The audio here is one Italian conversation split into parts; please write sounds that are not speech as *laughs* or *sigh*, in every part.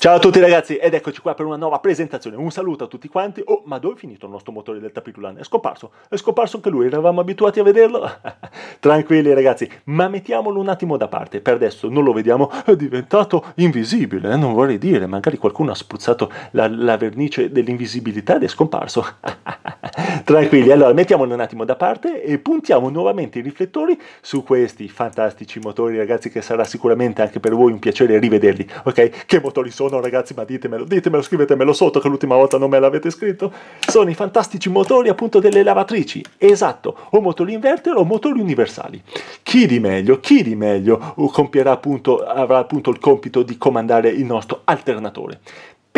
Ciao a tutti ragazzi ed eccoci qua per una nuova presentazione, un saluto a tutti quanti. Oh, ma dove è finito il nostro motore del Tapitulan? È scomparso, è scomparso anche lui, eravamo abituati a vederlo? *laughs* Tranquilli ragazzi, ma mettiamolo un attimo da parte, per adesso non lo vediamo, è diventato invisibile, eh? non vorrei dire, magari qualcuno ha spruzzato la, la vernice dell'invisibilità ed è scomparso. *laughs* Tranquilli, allora mettiamolo un attimo da parte e puntiamo nuovamente i riflettori su questi fantastici motori ragazzi che sarà sicuramente anche per voi un piacere rivederli, ok? Che motori sono? sono, ragazzi, ma ditemelo, ditemelo, scrivetemelo sotto che l'ultima volta non me l'avete scritto. Sono i fantastici motori appunto delle lavatrici. Esatto, o motori inverter o motori universali. Chi di meglio, chi di meglio uh, compierà appunto, avrà appunto il compito di comandare il nostro alternatore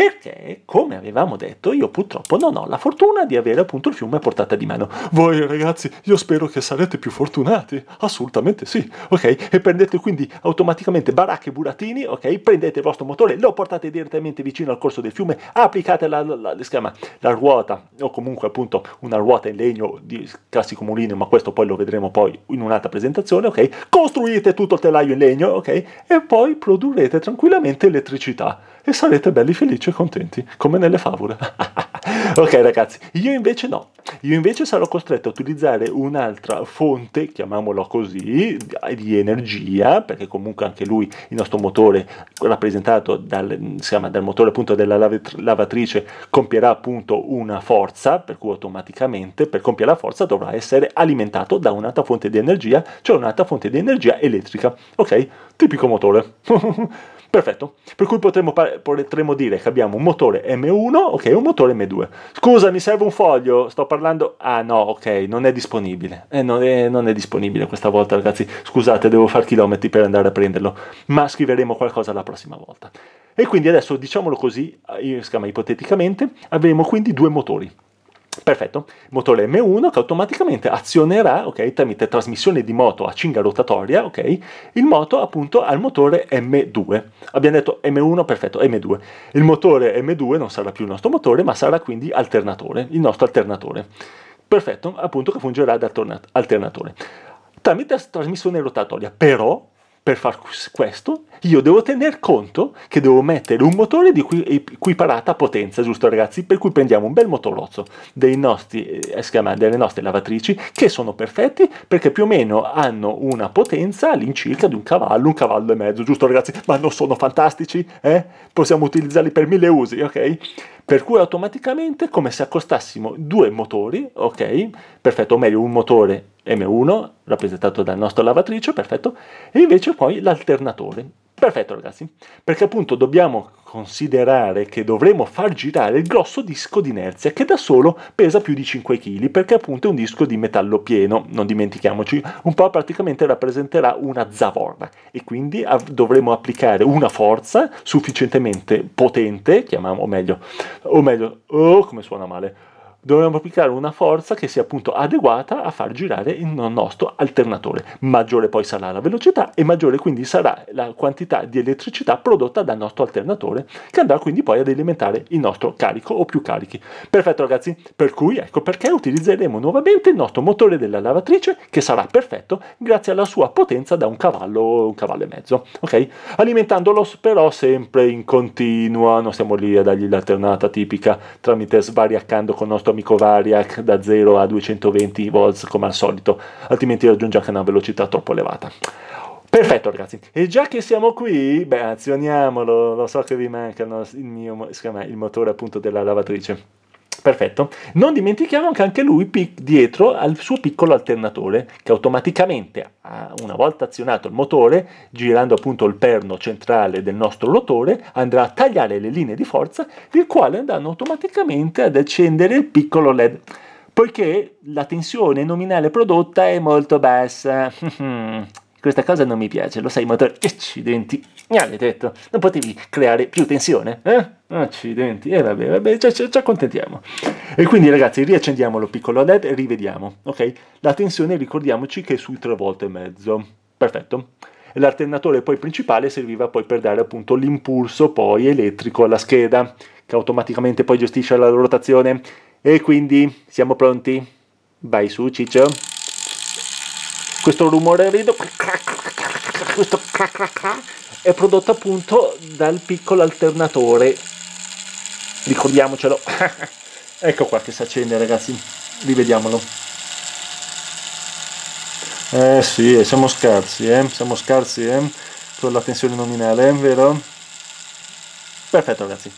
perché, come avevamo detto, io purtroppo non ho la fortuna di avere appunto il fiume a portata di mano. Voi ragazzi, io spero che sarete più fortunati, assolutamente sì, ok? E prendete quindi automaticamente baracche e burattini, ok? Prendete il vostro motore, lo portate direttamente vicino al corso del fiume, applicate la, la, la, chiama, la ruota o comunque appunto una ruota in legno di classico mulino, ma questo poi lo vedremo poi in un'altra presentazione, ok? Costruite tutto il telaio in legno, ok? E poi produrrete tranquillamente elettricità e sarete belli felici felici e contenti, come nelle favole. *laughs* ok ragazzi, io invece no, io invece sarò costretto a utilizzare un'altra fonte, chiamiamola così, di energia, perché comunque anche lui, il nostro motore rappresentato dal, insomma, dal motore appunto della lavatrice, compierà appunto una forza, per cui automaticamente per compiere la forza dovrà essere alimentato da un'altra fonte di energia, cioè un'altra fonte di energia elettrica, ok? Tipico motore. *laughs* Perfetto, per cui potremmo, potremmo, dire che abbiamo un motore M1, ok, un motore M2. Scusa, mi serve un foglio, sto parlando... Ah no, ok, non è disponibile. Eh, non, è, non è disponibile questa volta, ragazzi. Scusate, devo fare chilometri per andare a prenderlo, ma scriveremo qualcosa la prossima volta. E quindi adesso, diciamolo così, eh, ipoteticamente, avremo quindi due motori. Perfetto, motore M1 che automaticamente azionerà, okay, tramite trasmissione di moto a cinga rotatoria, okay, il moto appunto al motore M2. Abbiamo detto M1, perfetto, M2. Il motore M2 non sarà più il nostro motore, ma sarà quindi alternatore, il nostro alternatore. Perfetto, appunto che fungerà da alternatore. Tramite trasmissione rotatoria, però per far questo io devo tener conto che devo mettere un motore di cui equiparata potenza, giusto ragazzi? Per cui prendiamo un bel motorozzo nostri, eh, eh delle nostre lavatrici che sono perfetti perché più o meno hanno una potenza all'incirca di un cavallo, un cavallo e mezzo, giusto ragazzi? Ma non sono fantastici? Eh? Possiamo utilizzarli per mille usi, ok? Per cui automaticamente come se accostassimo due motori, ok? Perfetto, o meglio un motore M1 rappresentato dal nostro lavatrice, perfetto, e invece poi l'alternatore. Perfetto ragazzi, perché appunto dobbiamo considerare che dovremo far girare il grosso disco di inerzia che da solo pesa più di 5 kg perché appunto è un disco di metallo pieno, non dimentichiamoci, un po' praticamente rappresenterà una zavorra e quindi dovremo applicare una forza sufficientemente potente, chiamiamo, o meglio, o meglio, oh come suona male, dovevamo applicare una forza che sia appunto adeguata a far girare il nostro alternatore. Maggiore poi sarà la velocità e maggiore quindi sarà la quantità di elettricità prodotta dal nostro alternatore che andrà quindi poi ad alimentare il nostro carico o più carichi. Perfetto ragazzi, per cui ecco perché utilizzeremo nuovamente il nostro motore della lavatrice che sarà perfetto grazie alla sua potenza da un cavallo, o un cavallo e mezzo, ok? Alimentandolo però sempre in continua, non stiamo lì a dargli l'alternata tipica tramite svariaccando con il nostro atomico Variac da 0 a 220 volts come al solito, altrimenti raggiunge anche una velocità troppo elevata. Perfetto ragazzi, e già che siamo qui, beh azioniamolo, lo so che vi manca il, mio, il motore appunto della lavatrice. Perfetto. Non dimentichiamo che anche lui dietro al suo piccolo alternatore che automaticamente, una volta azionato il motore, girando appunto il perno centrale del nostro rotore, andrà a tagliare le linee di forza, il quale andranno automaticamente ad accendere il piccolo LED poiché la tensione nominale prodotta è molto bassa. *laughs* Questa cosa non mi piace, lo sai, motore. Accidenti, mi avete detto, non potevi creare più tensione? Eh? Accidenti, e eh, vabbè, vabbè, ci, ci, ci accontentiamo. E quindi ragazzi, riaccendiamo lo piccolo LED e rivediamo, ok? La tensione ricordiamoci che è sui tre volte e mezzo. Perfetto. L'alternatore poi principale serviva poi per dare appunto l'impulso poi elettrico alla scheda, che automaticamente poi gestisce la rotazione. E quindi siamo pronti? Vai su Ciccio questo rumore rido questo è prodotto appunto dal piccolo alternatore ricordiamocelo *laughs* ecco qua che si accende ragazzi rivediamolo eh sì eh, siamo scarsi eh siamo scarsi eh con la tensione nominale eh, vero perfetto ragazzi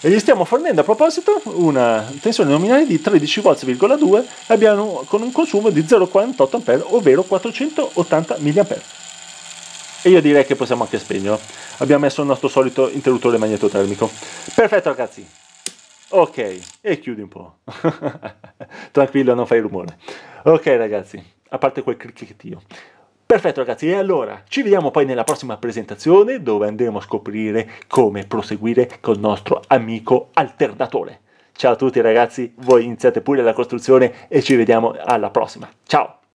e gli stiamo fornendo a proposito una tensione nominale di 13V,2 con un consumo di 0,48 A ovvero 480 mA e io direi che possiamo anche spegnerlo abbiamo messo il nostro solito interruttore magnetotermico perfetto ragazzi ok e chiudi un po' *laughs* tranquillo non fai rumore ok ragazzi a parte quel cricchettio Perfetto ragazzi, e allora ci vediamo poi nella prossima presentazione dove andremo a scoprire come proseguire col nostro amico alternatore. Ciao a tutti ragazzi, voi iniziate pure la costruzione e ci vediamo alla prossima. Ciao!